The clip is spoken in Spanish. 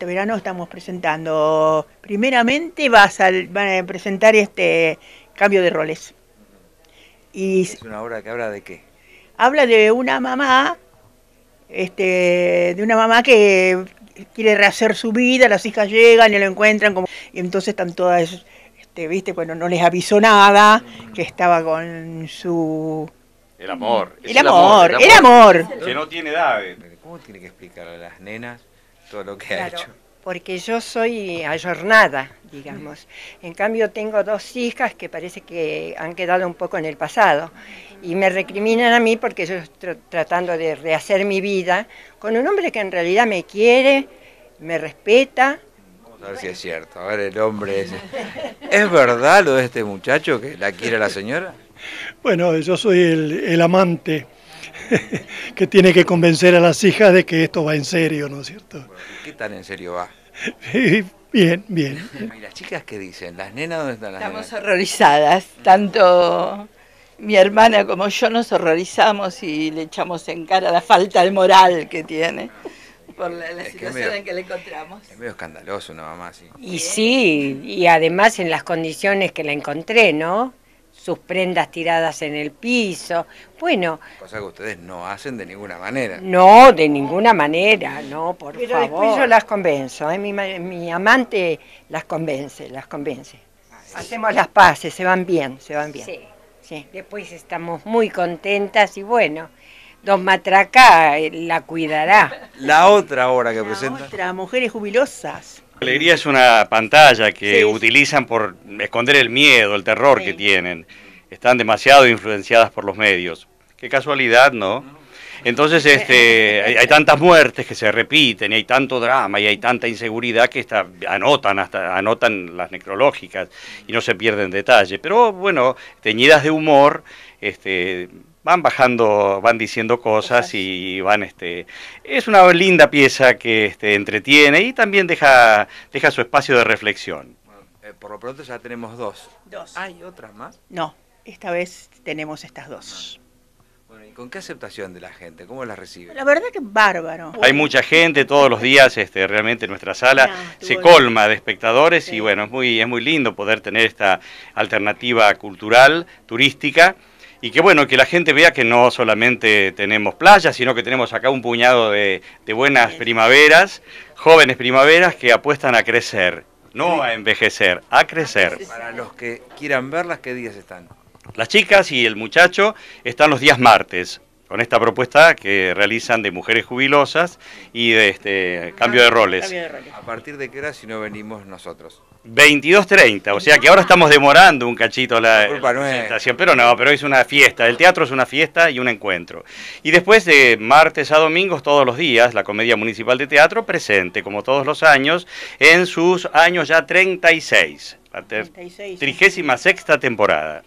este verano estamos presentando. Primeramente vas a, van a presentar este cambio de roles. Y es una obra que habla de qué? Habla de una mamá, este, de una mamá que quiere rehacer su vida, las hijas llegan y lo encuentran como y entonces están todas este, viste, bueno, no les avisó nada, mm. que estaba con su el amor, mm. el, amor, el amor, que no tiene edad. ¿Cómo tiene que explicar a las nenas todo lo que ha hecho. Porque yo soy ayornada, digamos. En cambio, tengo dos hijas que parece que han quedado un poco en el pasado y me recriminan a mí porque yo estoy tratando de rehacer mi vida con un hombre que en realidad me quiere, me respeta. Vamos a ver si es cierto. A ver, el hombre ese. ¿Es verdad lo de este muchacho que la quiere la señora? Bueno, yo soy el, el amante que tiene que convencer a las hijas de que esto va en serio, ¿no es cierto? ¿Qué tan en serio va? bien, bien. ¿Y las chicas qué dicen? ¿Las nenas dónde están las Estamos horrorizadas, tanto mi hermana como yo nos horrorizamos y le echamos en cara la falta de moral que tiene por la, situación en que la encontramos. Es medio escandaloso una mamá así. Y sí, y además en las condiciones que la encontré, ¿no? sus prendas tiradas en el piso. Bueno. Cosa que ustedes no hacen de ninguna manera. No, de ninguna manera, no, por favor. Pero después yo las convenzo, ¿eh? mi, mi, amante las convence, las convence. Ah, Hacemos las paces, se van bien, se van bien. Sí. sí. Después estamos muy contentas y bueno, Don Matraca eh, la cuidará. La otra obra que la presenta. Otra, Mujeres Jubilosas. Alegría es una pantalla que utilizan por esconder el miedo, el terror que tienen. Están demasiado influenciadas por los medios. Qué casualidad, ¿no? Entonces, este, hay, tantas muertes que se repiten, y hay tanto drama, y hay tanta inseguridad que anotan hasta anotan las necrológicas y no se pierden detalle. Pero bueno, teñidas de humor, este, van bajando, van diciendo cosas y van, este, es una linda pieza que este, entretiene y también deja, deja su espacio de reflexión. Eh, por lo pronto ya tenemos dos. Dos. ¿Hay otras más? No, esta vez tenemos estas dos. Bueno, ¿y con qué aceptación de la gente? ¿Cómo las recibe? La verdad que bárbaro. Hay mucha gente todos los días, este, realmente nuestra sala ah, se colma de espectadores y bueno, es muy, es muy lindo poder tener esta alternativa cultural, turística y que bueno, que la gente vea que no solamente tenemos playas, sino que tenemos acá un puñado de, de buenas primaveras, jóvenes primaveras que apuestan a crecer, no a envejecer, a crecer. Para los que quieran verlas, ¿qué días están? Las chicas y el muchacho están los días martes, con esta propuesta que realizan de mujeres jubilosas y de este cambio de ah, roles. ¿A partir de qué era si no venimos nosotros? 22.30, o sea que ahora estamos demorando un cachito la, presentación, pero no, pero es una fiesta, el teatro es una fiesta y un encuentro. Y después de martes a domingos, todos los días, la Comedia Municipal de Teatro presente, como todos los años, en sus años ya 36, la 36. trigésima sexta temporada.